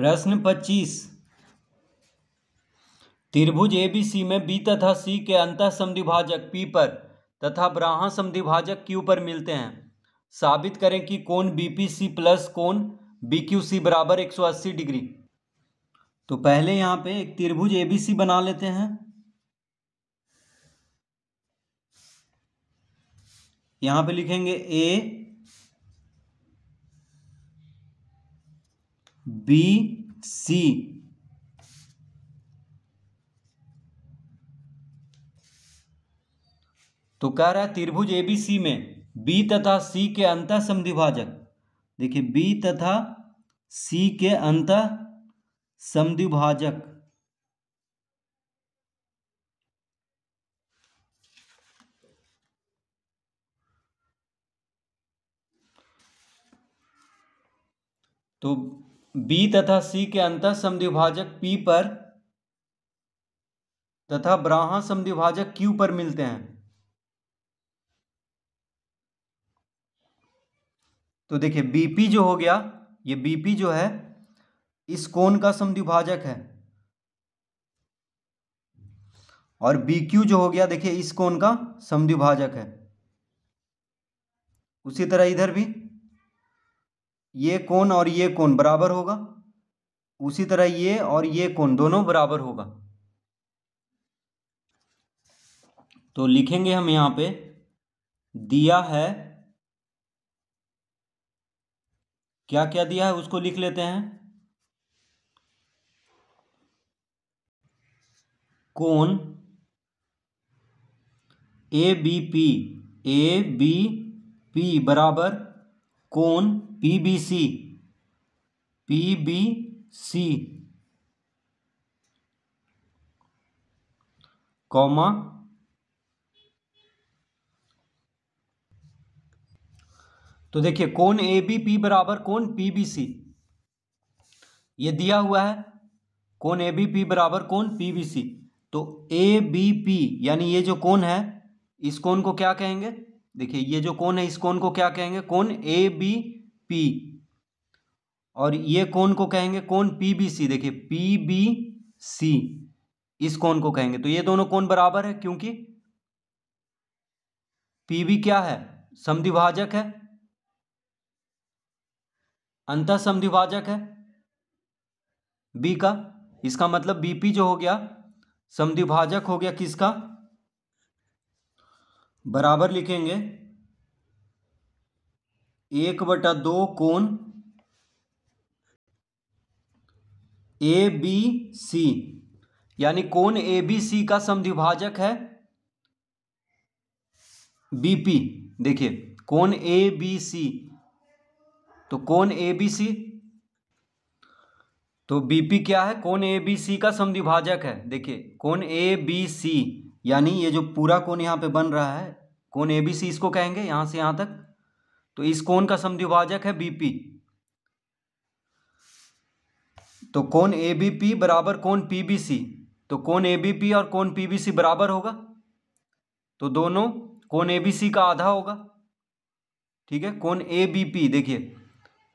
प्रश्न पच्चीस त्रिभुज एबीसी में बी तथा सी के अंत समिभाजक पी पर तथा ब्राह्म समिभाजक क्यू पर मिलते हैं साबित करें कि कोण बीपीसी प्लस कोण बीक्यूसी बराबर 180 डिग्री तो पहले यहां पे एक त्रिभुज एबीसी बना लेते हैं यहां पे लिखेंगे ए बी सी तो कह रहा है त्रिभुज एबीसी में बी तथा सी के अंत समिभाजक देखिए बी तथा सी के अंत समिभाजक तो बी तथा सी के अंतर समिभाजक पी पर तथा ब्राह समिभाजक क्यू पर मिलते हैं तो देखिए बीपी जो हो गया ये बीपी जो है इस कोण का समिभाजक है और BQ जो हो गया देखिए इस कोण का समिभाजक है उसी तरह इधर भी ये कौन और ये कौन बराबर होगा उसी तरह ये और ये कौन दोनों बराबर होगा तो लिखेंगे हम यहां पे दिया है क्या क्या दिया है उसको लिख लेते हैं कौन A B P A B P बराबर कोन पीबीसी पीबीसी कॉमा तो देखिए कोण ए बी पी बराबर कोण पी बी सी ये दिया हुआ है कोण ए बी पी बराबर कोण पी बी सी तो ए बी पी यानी ये जो कोण है इस कोण को क्या कहेंगे देखिए ये जो कौन है इस कौन को क्या कहेंगे कौन ए बी पी और ये कौन को कहेंगे कौन पी बी सी देखिए पी बी सी इस कौन को कहेंगे तो ये दोनों कौन बराबर है क्योंकि पी बी क्या है समधिभाजक है अंत समधिभाजक है बी का इसका मतलब बीपी जो हो गया समधिभाजक हो गया किसका बराबर लिखेंगे एक बटा दो कौन ए बी सी यानी कौन ए बी सी का समद्विभाजक है बीपी देखिए कौन ए बी सी तो कौन ए बी सी तो बीपी क्या है कौन ए बी सी का समद्विभाजक है देखिए कौन ए बी सी यानी ये जो पूरा कोन यहाँ पे बन रहा है कोन ए बी सी इसको कहेंगे यहाँ से यहाँ तक तो इस कोन का समद्विभाजक है बी पी तो कोन ए बी पी बराबर कोन पी बी सी तो कोन ए बी पी और कोन पी बी सी बराबर होगा तो दोनों कोन ए बी सी का आधा होगा ठीक है कोन ए बी पी देखिए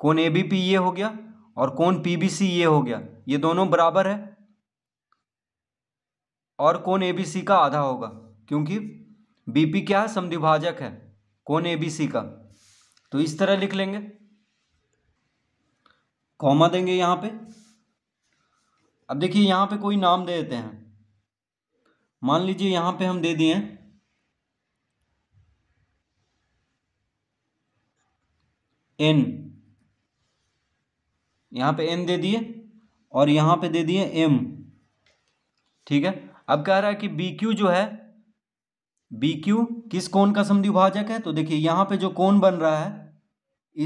कोन ए बी पी ये हो गया और कोन पी बी सी ये हो गया ये दोनों बराबर है और कौन ए बी सी का आधा होगा क्योंकि बी पी क्या है समद्विभाजक है कौन ए बी सी का तो इस तरह लिख लेंगे कॉमा देंगे यहाँ पे अब देखिए यहाँ पे कोई नाम दे देते हैं मान लीजिए यहाँ पे हम दे दिए एन यहाँ पे एन दे दिए और यहाँ पे दे दिए एम ठीक है अब कह रहा है कि बी क्यू जो है बी क्यू किस कोण का समद्विभाजक है तो देखिए यहाँ पे जो कोण बन रहा है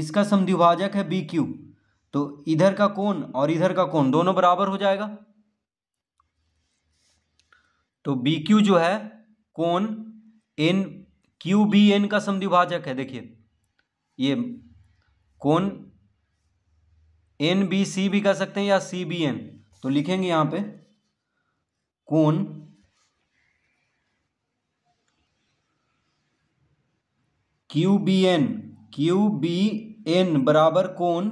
इसका समद्विभाजक है बी क्यू तो इधर का कोण और इधर का कोण दोनों बराबर हो जाएगा तो बी क्यू जो है कोण एन क्यू बी एन का समद्विभाजक है देखिए ये कोण एन बी सी भी कह सकते हैं या सी बी एन तो लिखेंगे यहाँ पे कौन Q B N Q B N बराबर कौन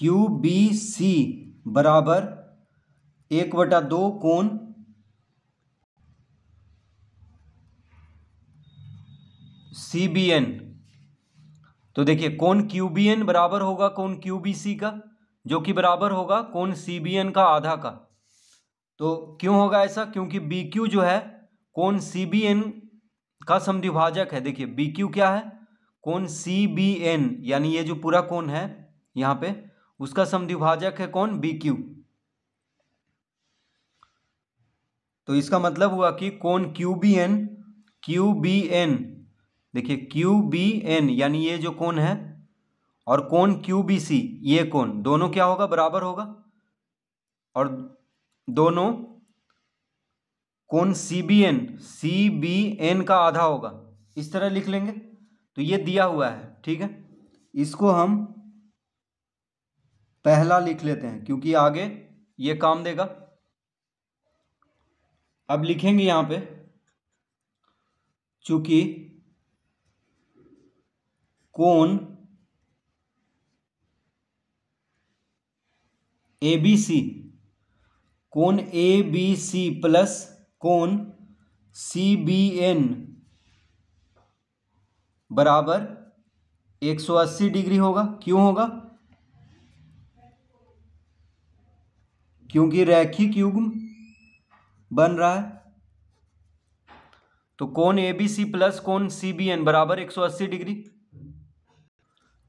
क्यू बी सी बराबर एक बटा दो कौन सी बी एन तो देखिए कौन क्यूबीएन बराबर होगा कौन क्यूबीसी का जो कि बराबर होगा कौन सीबीएन का आधा का तो क्यों होगा ऐसा क्योंकि बी क्यू जो है कौन सीबीएन का समद्विभाजक है देखिए बी क्यू क्या है कौन सी बी एन यानी ये जो पूरा कौन है यहां पे उसका समद्विभाजक है कौन बी क्यू तो इसका मतलब हुआ कि कौन Q B N Q B N देखिए क्यू बी एन यानी ये जो कौन है और कौन क्यू बी सी ये कौन दोनों क्या होगा बराबर होगा और दोनों कौन C B N C B N का आधा होगा इस तरह लिख लेंगे तो ये दिया हुआ है ठीक है इसको हम पहला लिख लेते हैं क्योंकि आगे ये काम देगा अब लिखेंगे यहां पे चूंकि कोण ए बी सी कोण ए बी सी प्लस कोण सी बी एन बराबर 180 डिग्री होगा क्यों होगा क्योंकि रैखिक युग्म बन रहा है तो कौन ए बी सी प्लस कौन सी बी एन बराबर 180 डिग्री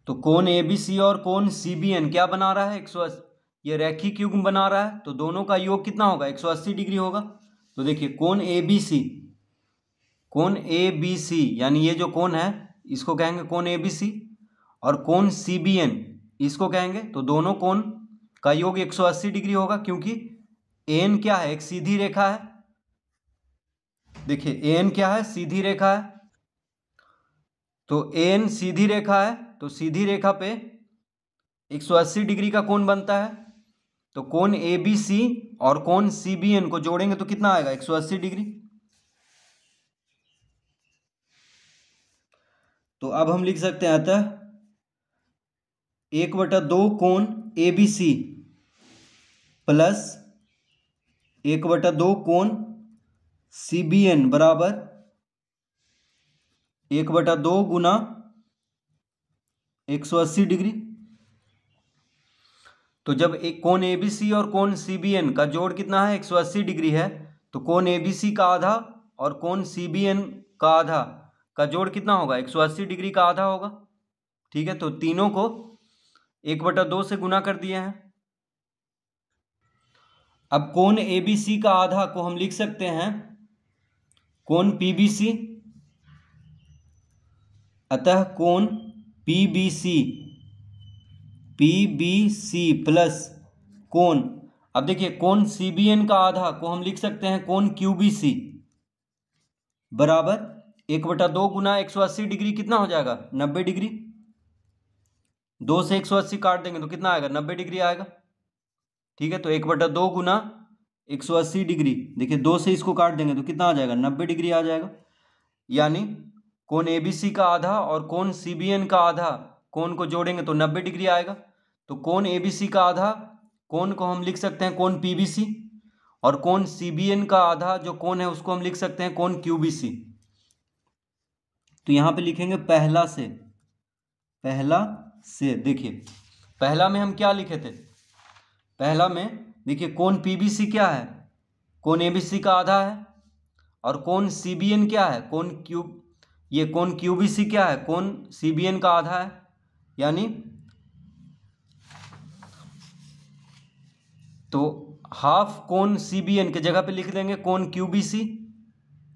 तो कौन ए बी सी और कौन सी बी एन क्या बना रहा है एक सौ ये रेखी युग्म बना रहा है तो दोनों का योग कितना होगा एक सौ अस्सी डिग्री होगा तो देखिए कौन ए बी सी कौन ए बी सी यानी ये जो कौन है इसको कहेंगे कौन ए बी सी और कौन सी बी एन इसको कहेंगे तो दोनों कौन का योग एक सौ अस्सी डिग्री होगा क्योंकि एन क्या है एक सीधी रेखा है देखिए एन क्या है सीधी रेखा है तो एन सीधी रेखा है तो सीधी रेखा पे 180 डिग्री का कोण बनता है तो कोण ए बी सी और कोण सी बी एन को जोड़ेंगे तो कितना आएगा 180 डिग्री तो अब हम लिख सकते हैं अतः एक बटा दो कोण ए बी सी प्लस एक बटा दो कोण सी बी एन बराबर एक बटा दो गुना 180 डिग्री तो जब एक कोण एबीसी और कोण सीबीएन का जोड़ कितना है 180 डिग्री है तो कोण एबीसी का आधा और कोण सीबीएन का आधा का जोड़ कितना होगा 180 डिग्री का आधा होगा ठीक है तो तीनों को एक बटा दो से गुना कर दिया है अब कोण एबीसी का आधा को हम लिख सकते हैं कोण पीबीसी अतः कोण P B C P B C plus कोन अब देखिए कोन सी बी एन का आधा को हम लिख सकते हैं कोन क्यू बी सी बराबर एक बटा दो गुना एक सौ अस्सी डिग्री कितना हो जाएगा नब्बे डिग्री दो से एक सौ अस्सी काट देंगे तो कितना आएगा नब्बे डिग्री आएगा ठीक है तो एक बटा दो गुना एक सौ अस्सी डिग्री देखिए दो से इसको काट देंगे तो कितना आ जाएगा नब्बे डिग्री आ जाएगा यानी कौन ए का आधा और कौन सी का आधा कौन को जोड़ेंगे तो नब्बे डिग्री आएगा तो कौन ए का आधा कौन को हम लिख सकते हैं कौन पी और कौन सी का आधा जो कौन है उसको हम लिख सकते हैं कौन क्यू तो यहाँ पे लिखेंगे पहला से पहला से देखिए पहला में हम क्या लिखे थे पहला में देखिए कौन सी क्या है कौन एबीसी का आधा है और कौन एन क्या है कौन क्यू ये कौन क्यू बी सी क्या है कौन सी बी एन का आधा है यानी तो हाफ कौन सी बी एन के जगह पे लिख देंगे कौन क्यू बी सी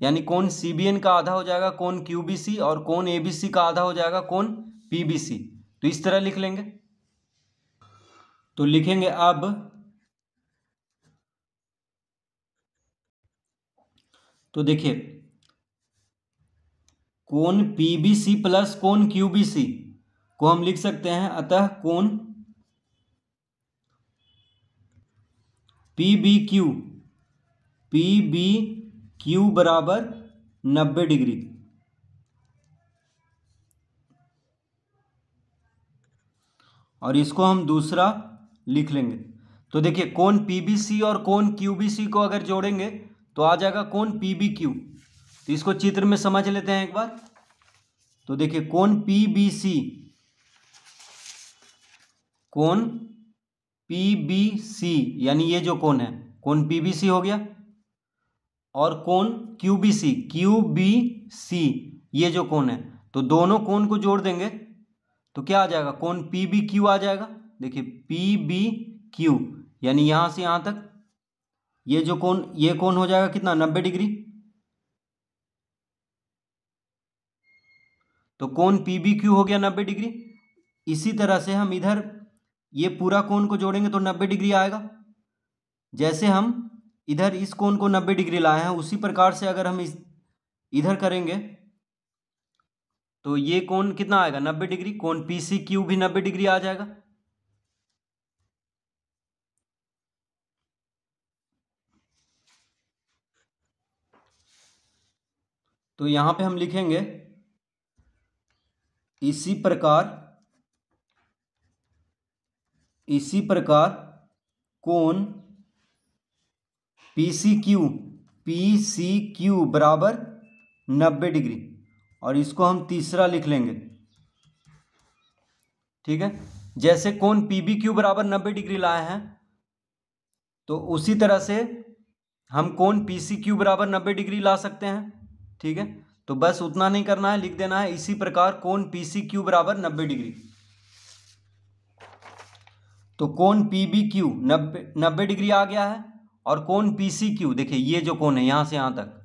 यानी कौन सी बी एन का आधा हो जाएगा कौन क्यू बी सी और कौन ए बी सी का आधा हो जाएगा कौन पी बी सी तो इस तरह लिख लेंगे तो लिखेंगे अब तो देखिए कोण पी बी सी प्लस कोण क्यू बी सी को हम लिख सकते हैं अतः कोण P B Q P B Q बराबर नब्बे डिग्री और इसको हम दूसरा लिख लेंगे तो देखिए कोण पीबीसी और कोण क्यूबीसी को अगर जोड़ेंगे तो आ जाएगा कोण पीबीक्यू तो इसको चित्र में समझ लेते हैं एक बार तो देखिए कौन पी बी सी कौन पी बी सी यानी ये जो कौन है कौन पी बी सी हो गया और कौन Q B C Q B C ये जो कौन है तो दोनों कौन को जोड़ देंगे तो क्या आ जाएगा कौन पी बी क्यू आ जाएगा देखिए पी बी क्यू यानी यहां से यहां तक ये जो कौन ये कौन हो जाएगा कितना नब्बे डिग्री तो कौन पी बी क्यू हो गया नब्बे डिग्री इसी तरह से हम इधर ये पूरा कोण को जोड़ेंगे तो नब्बे डिग्री आएगा जैसे हम इधर इस कोण को नब्बे डिग्री लाए हैं उसी प्रकार से अगर हम इस इधर करेंगे तो ये कोण कितना आएगा नब्बे डिग्री कोण पी सी क्यू भी नब्बे डिग्री आ जाएगा तो यहां पे हम लिखेंगे इसी प्रकार इसी प्रकार कोण P C Q P C Q बराबर नब्बे डिग्री और इसको हम तीसरा लिख लेंगे ठीक है जैसे कोण पी बी क्यू बराबर नब्बे डिग्री लाए हैं तो उसी तरह से हम कोण पी सी क्यू बराबर नब्बे डिग्री ला सकते हैं ठीक है तो बस उतना नहीं करना है लिख देना है इसी प्रकार कोण पी सी क्यू बराबर नब्बे डिग्री तो कोण पी बी क्यू नब्बे नब्बे डिग्री आ गया है और कोण पी सी क्यू देखिए ये जो कोण है यहां से यहां तक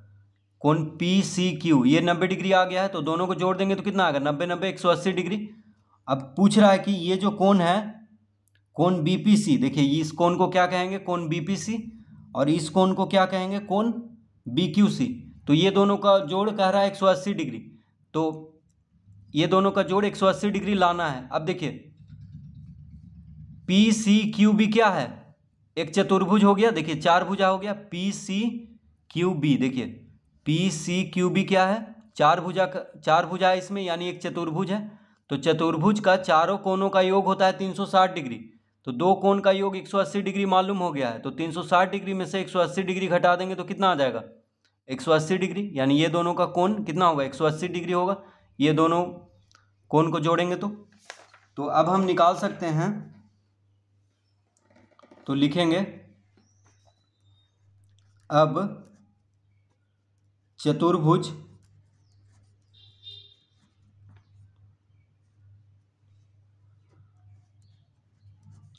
कोण पी सी क्यू ये नब्बे डिग्री आ गया है तो दोनों को जोड़ देंगे तो कितना आएगा नब्बे नब्बे एक सौ अस्सी डिग्री अब पूछ रहा है कि ये जो कोण है कोण बी पी सी देखिए इस कोण को क्या कहेंगे कोण बी पी सी और इस कोण को क्या कहेंगे कोण बी क्यू सी तो ये दोनों का जोड़ कह रहा है अस्सी डिग्री तो ये दोनों का जोड़ 180 डिग्री लाना है अब देखिए पी सी क्यू बी क्या है एक चतुर्भुज हो गया देखिए चार भुजा हो गया पी सी क्यू बी देखिए पी सी क्यू बी क्या है चार भुजा का चार भुजा है इसमें यानी एक चतुर्भुज है तो चतुर्भुज का चारों कोनों का योग होता है 360 डिग्री तो दो कोण का योग 180 डिग्री मालूम हो गया है तो 360 डिग्री में से 180 डिग्री घटा देंगे तो कितना आ जाएगा 180 डिग्री यानी ये दोनों का कोण कितना होगा 180 डिग्री होगा ये दोनों कोण को जोड़ेंगे तो तो अब हम निकाल सकते हैं तो लिखेंगे अब चतुर्भुज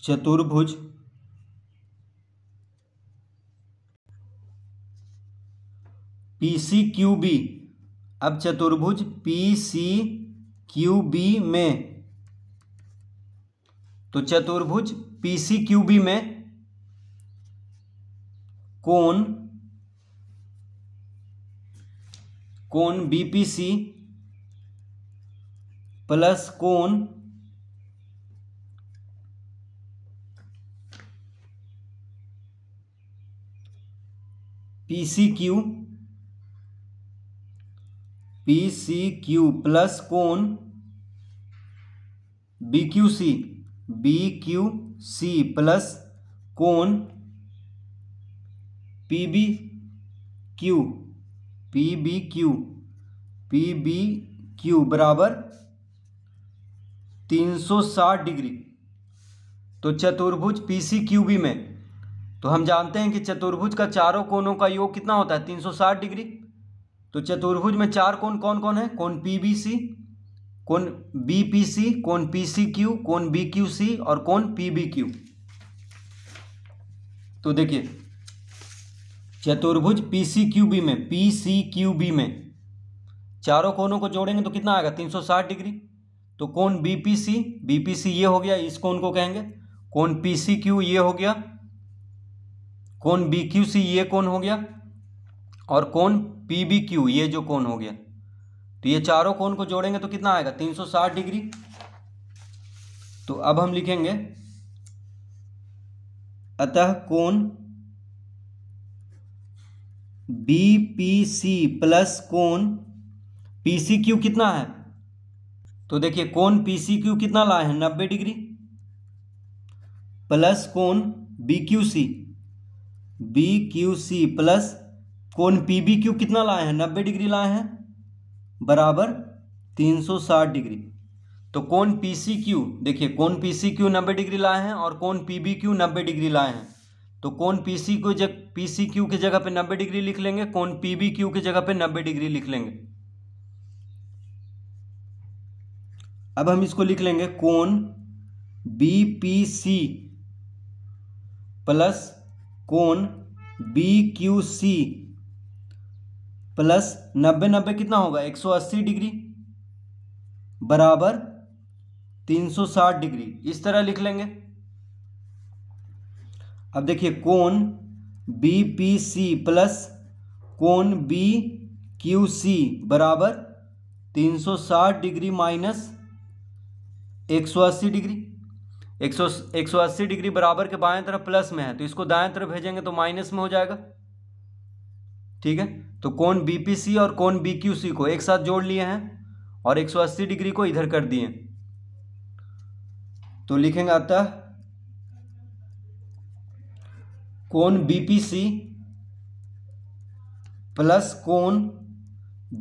चतुर्भुज पी सी क्यू बी अब चतुर्भुज पी सी क्यू बी में तो चतुर्भुज पी सी क्यू बी में कोण कोण बीपीसी प्लस कोण P C Q P C Q plus कोन B Q C B Q C plus कोन P B Q P B Q P B Q बराबर तीन सौ साठ डिग्री तो चतुर्भुज पी सी क्यू बी में तो हम जानते हैं कि चतुर्भुज का चारों कोनों का योग कितना होता है तीन सौ साठ डिग्री तो चतुर्भुज में चार कोण कौन कौन है कौन पी बी सी कौन बी पी सी कौन पी सी क्यू कौन बी क्यू सी और कौन पी बी क्यू तो देखिए चतुर्भुज पी सी क्यू बी में पी सी क्यू बी में चारों कोणों को जोड़ेंगे तो कितना आएगा 360 डिग्री तो कौन B P C B P C ये हो गया इस कोण को कहेंगे कौन पी सी क्यू ये हो गया कौन बी क्यू सी ये कौन हो गया और कौन पी बी क्यू ये जो कौन हो गया तो ये चारों कौन को जोड़ेंगे तो कितना आएगा 360 डिग्री तो अब हम लिखेंगे अतः कौन बी पी सी प्लस कौन पी सी क्यू कितना है तो देखिए कौन पी सी क्यू कितना लाए हैं नब्बे डिग्री प्लस कौन B Q C B Q C plus कौन पी बी क्यू कितना लाए हैं नब्बे डिग्री लाए हैं बराबर तीन सौ साठ डिग्री तो कौन पी सी क्यू देखिए कौन पी सी क्यू नब्बे डिग्री लाए हैं और कौन पी बी क्यू नब्बे डिग्री लाए हैं तो कौन पी सी को जग पी सी क्यू की जगह पे नब्बे डिग्री लिख लेंगे कौन पी बी क्यू की जगह पे नब्बे डिग्री लिख लेंगे अब हम इसको लिख लेंगे कौन बी पी सी प्लस कौन बी क्यू सी प्लस नब्बे नब्बे कितना होगा एक सौ अस्सी डिग्री बराबर तीन सौ साठ डिग्री इस तरह लिख लेंगे अब देखिए कोण बी पी सी प्लस कोण बी क्यू सी बराबर तीन सौ साठ डिग्री माइनस एक सौ अस्सी डिग्री एक सौ एक सौ अस्सी डिग्री बराबर के बाएं तरफ प्लस में है तो इसको दाएं तरफ भेजेंगे तो माइनस में हो जाएगा ठीक है तो कौन बीपीसी और कौन बीक्यूसी को एक साथ जोड़ लिए हैं और 180 डिग्री को इधर कर दिए तो लिखेंगे आता कौन बीपीसी प्लस कौन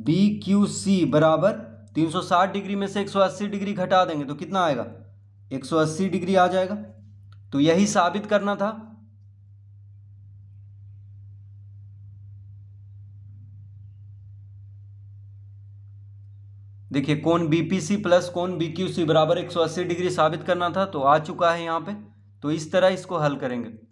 बी क्यू सी बराबर 360 डिग्री में से 180 डिग्री घटा देंगे तो कितना आएगा 180 डिग्री आ जाएगा तो यही साबित करना था देखिए कौन बी पी सी प्लस कौन बी क्यू सी बराबर एक सौ अस्सी डिग्री साबित करना था तो आ चुका है यहाँ पे तो इस तरह इसको हल करेंगे